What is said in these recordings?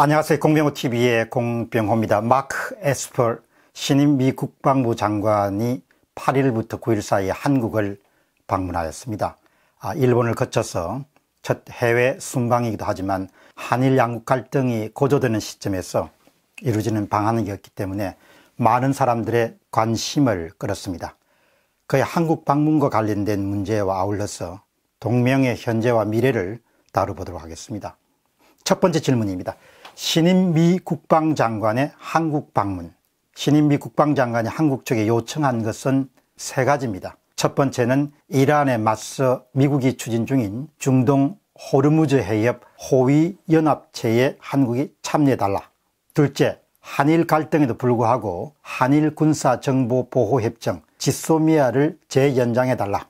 안녕하세요. 공병호TV의 공병호입니다. 마크 에스펄 신임 미 국방부 장관이 8일부터 9일 사이에 한국을 방문하였습니다. 아, 일본을 거쳐서 첫 해외 순방이기도 하지만 한일 양국 갈등이 고조되는 시점에서 이루어지는 방한이었기 때문에 많은 사람들의 관심을 끌었습니다. 그의 한국 방문과 관련된 문제와 아울러서 동명의 현재와 미래를 다뤄보도록 하겠습니다. 첫 번째 질문입니다. 신임 미 국방장관의 한국 방문 신임 미 국방장관이 한국 측에 요청한 것은 세 가지입니다. 첫 번째는 이란에 맞서 미국이 추진 중인 중동 호르무즈 해협 호위 연합체에 한국이 참여해달라. 둘째, 한일 갈등에도 불구하고 한일 군사 정보 보호 협정 지소미아를 재연장해달라.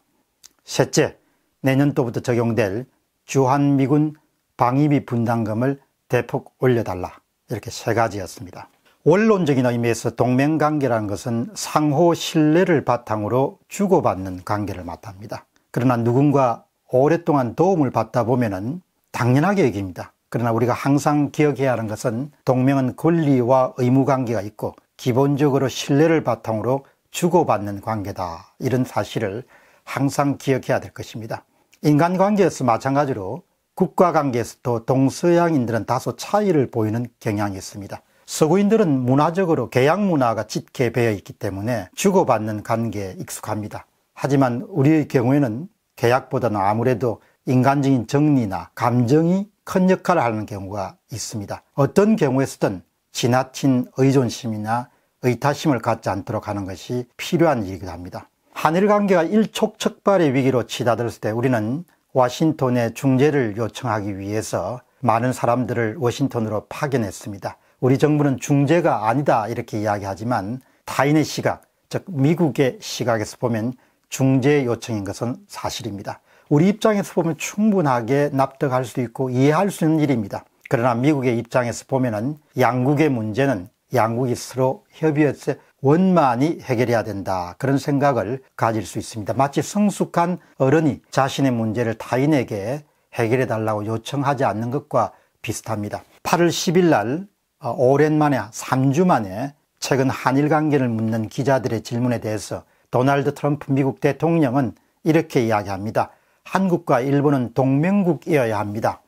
셋째, 내년도부터 적용될 주한미군 방위비 분담금을 대폭 올려달라 이렇게 세 가지였습니다. 원론적인 의미에서 동맹관계라는 것은 상호 신뢰를 바탕으로 주고받는 관계를 말합니다. 그러나 누군가 오랫동안 도움을 받다 보면 당연하게 얘기입니다. 그러나 우리가 항상 기억해야 하는 것은 동맹은 권리와 의무 관계가 있고 기본적으로 신뢰를 바탕으로 주고받는 관계다. 이런 사실을 항상 기억해야 될 것입니다. 인간관계에서 마찬가지로 국가 관계에서도 동서양인들은 다소 차이를 보이는 경향이 있습니다. 서구인들은 문화적으로 계약 문화가 짙게 배어 있기 때문에 주고받는 관계에 익숙합니다. 하지만 우리의 경우에는 계약보다는 아무래도 인간적인 정리나 감정이 큰 역할을 하는 경우가 있습니다. 어떤 경우에서든 지나친 의존심이나 의타심을 갖지 않도록 하는 것이 필요한 일이기도 합니다. 한일 관계가 일촉척발의 위기로 치닫을때 우리는 워싱턴의 중재를 요청하기 위해서 많은 사람들을 워싱턴으로 파견했습니다. 우리 정부는 중재가 아니다 이렇게 이야기하지만 타인의 시각, 즉 미국의 시각에서 보면 중재 요청인 것은 사실입니다. 우리 입장에서 보면 충분하게 납득할 수 있고 이해할 수 있는 일입니다. 그러나 미국의 입장에서 보면 양국의 문제는 양국이 서로 협의해서 원만히 해결해야 된다 그런 생각을 가질 수 있습니다. 마치 성숙한 어른이 자신의 문제를 타인에게 해결해 달라고 요청하지 않는 것과 비슷합니다. 8월 10일 날 어, 오랜만에 3주 만에 최근 한일 관계를 묻는 기자들의 질문에 대해서 도널드 트럼프 미국 대통령은 이렇게 이야기합니다. 한국과 일본은 동맹국이어야 합니다.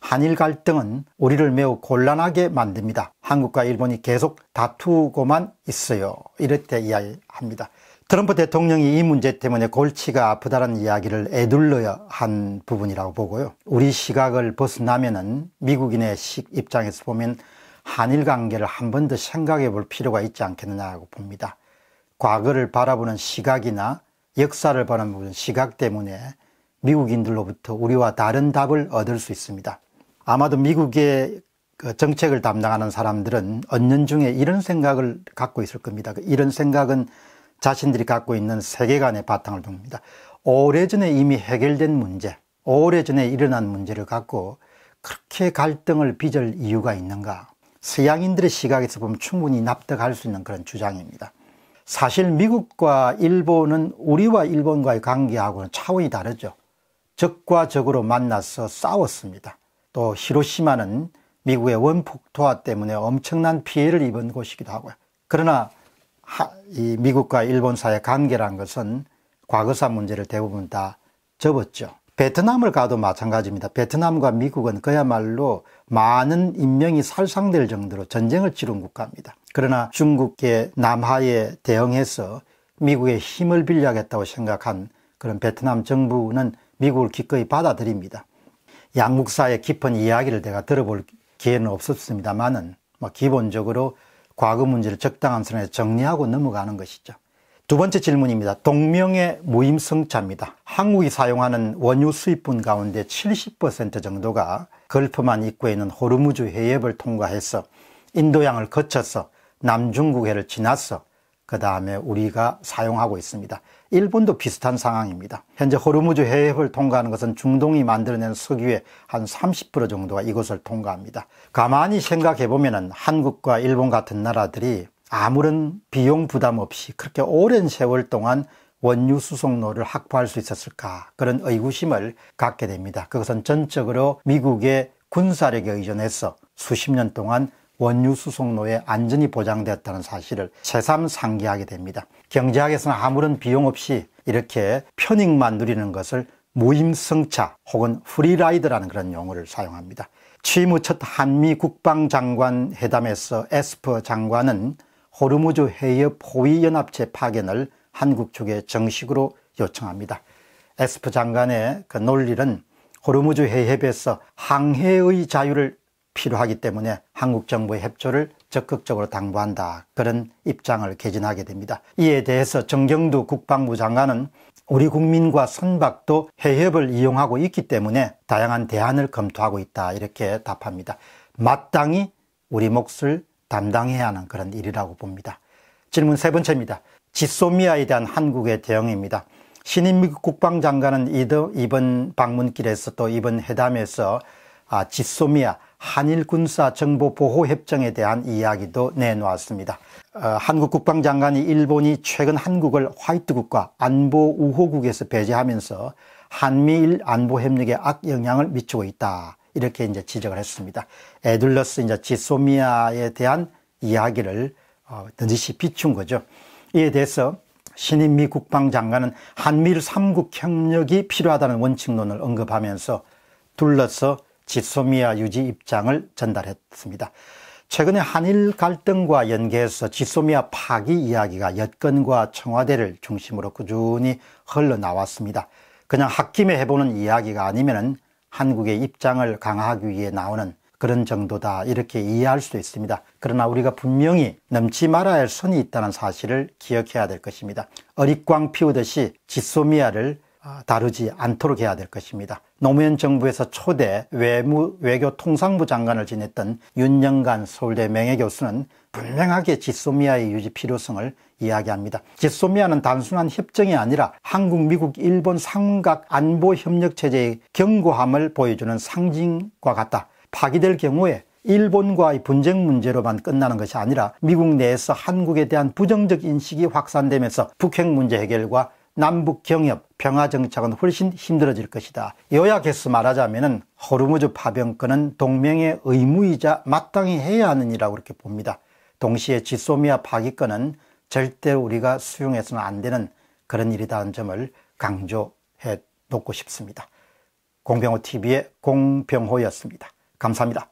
한일 갈등은 우리를 매우 곤란하게 만듭니다. 한국과 일본이 계속 다투고만 있어요. 이렇게 이야기합니다. 트럼프 대통령이 이 문제 때문에 골치가 아프다는 이야기를 에둘러한 부분이라고 보고요. 우리 시각을 벗어나면은 미국인의 입장에서 보면 한일 관계를 한 번 더 생각해 볼 필요가 있지 않겠느냐고 봅니다. 과거를 바라보는 시각이나 역사를 바라보는 시각 때문에 미국인들로부터 우리와 다른 답을 얻을 수 있습니다. 아마도 미국의 그 정책을 담당하는 사람들은 언년 중에 이런 생각을 갖고 있을 겁니다. 그 이런 생각은 자신들이 갖고 있는 세계관의 바탕을 둡니다. 오래전에 이미 해결된 문제, 오래전에 일어난 문제를 갖고 그렇게 갈등을 빚을 이유가 있는가? 서양인들의 시각에서 보면 충분히 납득할 수 있는 그런 주장입니다. 사실 미국과 일본은 우리와 일본과의 관계하고는 차원이 다르죠. 적과 적으로 만나서 싸웠습니다. 또 히로시마는 미국의 원폭토화 때문에 엄청난 피해를 입은 곳이기도 하고요. 그러나 이 미국과 일본 사이의 관계란 것은 과거사 문제를 대부분 다 접었죠. 베트남을 가도 마찬가지입니다. 베트남과 미국은 그야말로 많은 인명이 살상될 정도로 전쟁을 치른 국가입니다. 그러나 중국의 남하에 대응해서 미국의 힘을 빌려야겠다고 생각한 그런 베트남 정부는 미국을 기꺼이 받아들입니다. 양국사의 깊은 이야기를 내가 들어볼 기회는 없었습니다만은 뭐 기본적으로 과거 문제를 적당한 선에 정리하고 넘어가는 것이죠. 두 번째 질문입니다. 동명의 무임승차입니다. 한국이 사용하는 원유 수입분 가운데 70% 정도가 걸프만 입구에 있는 호르무즈 해협을 통과해서 인도양을 거쳐서 남중국해를 지나서 그 다음에 우리가 사용하고 있습니다. 일본도 비슷한 상황입니다. 현재 호르무즈 해협을 통과하는 것은 중동이 만들어낸 석유의 한 30% 정도가 이곳을 통과합니다. 가만히 생각해보면 한국과 일본 같은 나라들이 아무런 비용 부담 없이 그렇게 오랜 세월 동안 원유 수송로를 확보할 수 있었을까 그런 의구심을 갖게 됩니다. 그것은 전적으로 미국의 군사력에 의존해서 수십 년 동안 원유 수송로에 안전이 보장되었다는 사실을 새삼 상기하게 됩니다. 경제학에서는 아무런 비용 없이 이렇게 편익만 누리는 것을 무임승차 혹은 프리라이드라는 그런 용어를 사용합니다. 취임 후 첫 한미 국방장관 회담에서 에스퍼 장관은 호르무즈 해협 호위연합체 파견을 한국 쪽에 정식으로 요청합니다. 에스퍼 장관의 그 논리는 호르무즈 해협에서 항해의 자유를 필요하기 때문에 한국 정부의 협조를 적극적으로 당부한다 그런 입장을 개진하게 됩니다. 이에 대해서 정경두 국방부 장관은 우리 국민과 선박도 해협을 이용하고 있기 때문에 다양한 대안을 검토하고 있다 이렇게 답합니다. 마땅히 우리 몫을 담당해야 하는 그런 일이라고 봅니다. 질문 세 번째입니다. 지소미아에 대한 한국의 대응입니다. 신임 미국 국방장관은 이번 방문길에서 또 이번 회담에서 아, 지소미아 한일군사정보보호협정에 대한 이야기도 내놓았습니다. 어, 한국 국방장관이 일본이 최근 한국을 화이트국과 안보 우호국에서 배제하면서 한미일 안보협력에 악영향을 미치고 있다. 이렇게 이제 지적을 했습니다. 에둘러스 이제 지소미아에 대한 이야기를 어, 듯시 비춘 거죠. 이에 대해서 신임 미 국방장관은 한미일 삼국 협력이 필요하다는 원칙론을 언급하면서 둘러서 지소미아 유지 입장을 전달했습니다. 최근에 한일 갈등과 연계해서 지소미아 파기 이야기가 여건과 청와대를 중심으로 꾸준히 흘러나왔습니다. 그냥 학김에 해보는 이야기가 아니면 한국의 입장을 강화하기 위해 나오는 그런 정도다 이렇게 이해할 수도 있습니다. 그러나 우리가 분명히 넘지 말아야 할 선이 있다는 사실을 기억해야 될 것입니다. 어릿광 피우듯이 지소미아를 아, 다루지 않도록 해야 될 것입니다. 노무현 정부에서 초대 외무 외교통상부 장관을 지냈던 윤영간 서울대 명예교수는 분명하게 지소미아의 유지 필요성을 이야기합니다. 지소미아는 단순한 협정이 아니라 한국, 미국, 일본 삼각 안보 협력 체제의 견고함을 보여주는 상징과 같다. 파기될 경우에 일본과의 분쟁 문제로만 끝나는 것이 아니라 미국 내에서 한국에 대한 부정적 인식이 확산되면서 북핵 문제 해결과 남북 경협, 평화 정착은 훨씬 힘들어질 것이다. 요약해서 말하자면은 호르무즈 파병권은 동맹의 의무이자 마땅히 해야 하는 일이라고 이렇게 봅니다. 동시에 지소미아 파기권은 절대 우리가 수용해서는 안 되는 그런 일이다는 점을 강조해 놓고 싶습니다. 공병호 TV의 공병호였습니다. 감사합니다.